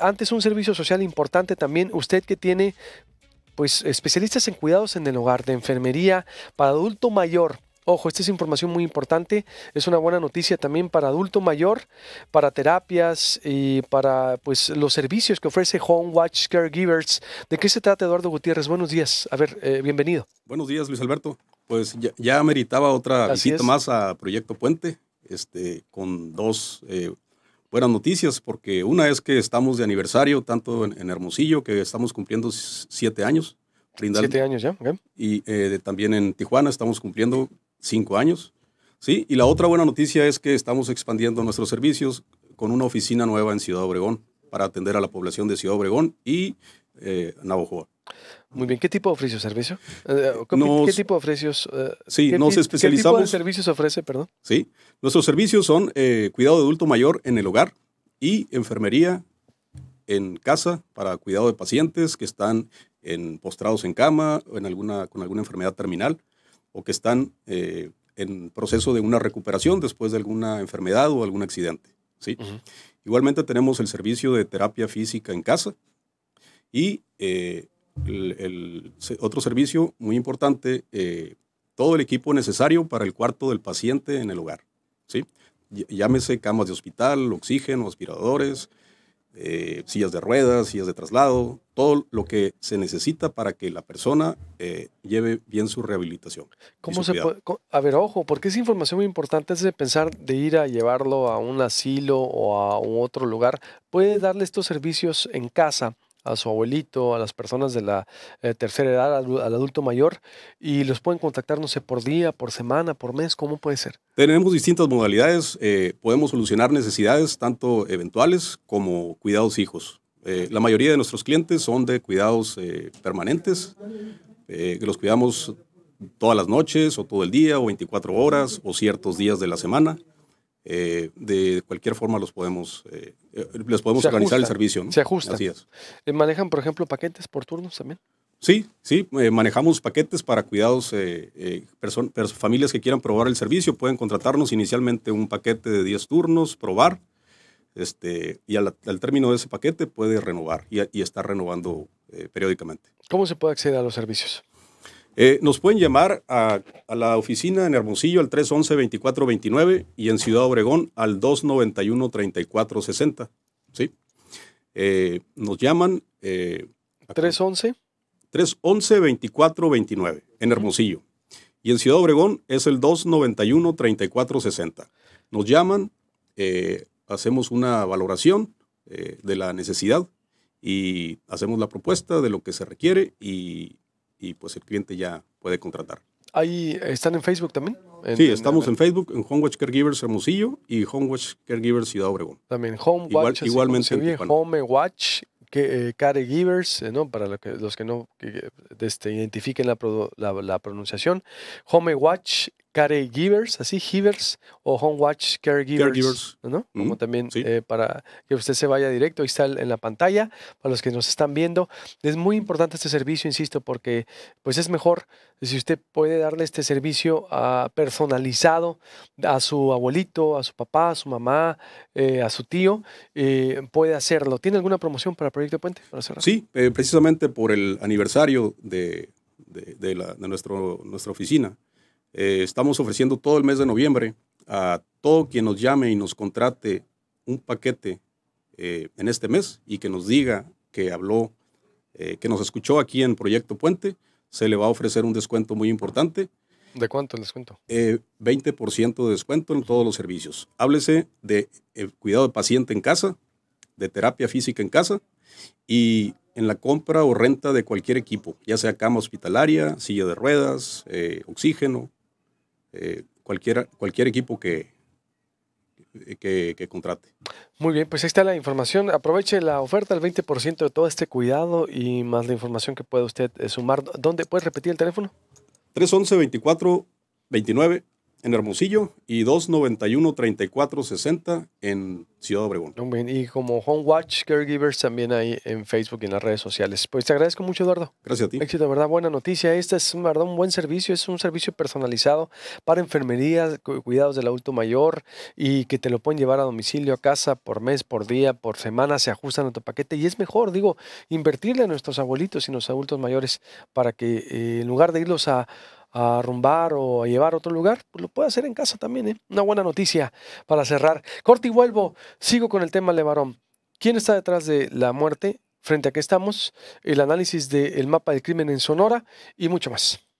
Antes un servicio social importante también, usted que tiene pues especialistas en cuidados en el hogar, de enfermería, para adulto mayor. Ojo, esta es información muy importante, es una buena noticia también para adulto mayor, para terapias y para pues los servicios que ofrece Home Watch Caregivers. ¿De qué se trata Eduardo Gutiérrez? Buenos días, a ver, eh, bienvenido. Buenos días Luis Alberto, pues ya, meritaba otra visita más a Proyecto Puente, este, con dos eh, buenas noticias, porque una es que estamos de aniversario, tanto en, Hermosillo, que estamos cumpliendo siete años. siete años ya, Y eh, también en Tijuana estamos cumpliendo cinco años. Sí, y la otra buena noticia es que estamos expandiendo nuestros servicios con una oficina nueva en Ciudad Obregón para atender a la población de Ciudad Obregón y eh, muy bien, ¿qué tipo de oficios servicio? ¿Qué tipo de oficios? sí, nos especializamos. ¿Qué tipo de servicios ofrece, perdón? Sí, nuestros servicios son eh, cuidado de adulto mayor en el hogar y enfermería en casa para cuidado de pacientes que están en, postrados en cama o en alguna, con alguna enfermedad terminal o que están eh, en proceso de una recuperación después de alguna enfermedad o algún accidente. ¿sí? Igualmente tenemos el servicio de terapia física en casa y eh, el, otro servicio muy importante, eh, todo el equipo necesario para el cuarto del paciente en el hogar. ¿sí? Llámese camas de hospital, oxígeno, aspiradores, eh, sillas de ruedas, sillas de traslado, todo lo que se necesita para que la persona eh, lleve bien su rehabilitación. ¿Cómo se puede, a ver, ojo, porque es información muy importante antes de pensar de ir a llevarlo a un asilo o a otro lugar, puede darle estos servicios en casa a su abuelito, a las personas de la eh, tercera edad, al, adulto mayor, y los pueden contactar, no sé, por día, por semana, por mes, ¿cómo puede ser? Tenemos distintas modalidades, eh, podemos solucionar necesidades tanto eventuales como cuidados hijos. Eh, la mayoría de nuestros clientes son de cuidados permanentes, que los cuidamos todas las noches o todo el día o 24 horas o ciertos días de la semana. Eh, de cualquier forma los podemos, eh, eh, podemos organizar el servicio. Se ajusta. ¿Manejan, por ejemplo, paquetes por turnos también? Sí, sí, manejamos paquetes para cuidados, familias que quieran probar el servicio pueden contratarnos inicialmente un paquete de 10 turnos, probar, este, y al, término de ese paquete puede renovar y, y está renovando periódicamente. ¿Cómo se puede acceder a los servicios? Eh, nos pueden llamar a, la oficina en Hermosillo al 311-2429 y en Ciudad Obregón al 291-3460. ¿sí? Eh, nos llaman. 311. Eh, 311-2429 en Hermosillo. Y en Ciudad Obregón es el 291-3460. Nos llaman, hacemos una valoración de la necesidad y hacemos la propuesta de lo que se requiere y y pues el cliente ya puede contratar. Ahí están en Facebook también. sí, estamos en, Facebook, en Homewatch Caregivers Hermosillo y Homewatch Caregivers Ciudad Obregón. También Homewatch, igualmente en Home Homewatch eh, Caregivers, eh, para que, los que no que, este, identifiquen la, la, la, pronunciación, Homewatch caregivers, así, givers o home watch caregivers, caregivers. ¿no? Como también eh, para que usted se vaya directo, ahí está en la pantalla, para los que nos están viendo. Es muy importante este servicio, insisto, porque pues es mejor si usted puede darle este servicio ah, personalizado a su abuelito, a su papá, a su mamá, eh, a su tío, eh, puede hacerlo. ¿Tiene alguna promoción para Proyecto Puente? sí, precisamente por el aniversario de, nuestro, nuestra oficina. Eh, estamos ofreciendo todo el mes de noviembre a todo quien nos llame y nos contrate un paquete eh, en este mes y que nos diga que habló, eh, que nos escuchó aquí en Proyecto Puente, se le va a ofrecer un descuento muy importante. ¿De cuánto el descuento? 20% de descuento en todos los servicios. Háblese de cuidado de paciente en casa, de terapia física en casa y en la compra o renta de cualquier equipo, ya sea cama hospitalaria, silla de ruedas, oxígeno, eh, cualquier, equipo que, que, contrate. Muy bien, pues ahí está la información. Aproveche la oferta, el 20% de todo este cuidado y más la información que pueda usted eh, sumar. ¿Dónde ¿Puede repetir el teléfono? 311-24-29 en Hermosillo y 291-3460 en Ciudad Obregón. Y como Home Watch Caregivers también hay en Facebook y en las redes sociales. Pues te agradezco mucho, Eduardo. Gracias a ti. Éxito, ¿verdad? Buena noticia. Este es, ¿verdad? Un buen servicio. Es un servicio personalizado para enfermería, cuidados del adulto mayor y que te lo pueden llevar a domicilio, a casa, por mes, por día, por semana. Se ajustan a tu paquete y es mejor, digo, invertirle a nuestros abuelitos y a los adultos mayores para que eh, en lugar de irlos a a rumbar o a llevar a otro lugar, pues lo puede hacer en casa también. ¿eh? Una buena noticia para cerrar. Corte y vuelvo. Sigo con el tema Levarón. ¿Quién está detrás de la muerte? Frente a qué estamos, el análisis del mapa del crimen en Sonora y mucho más.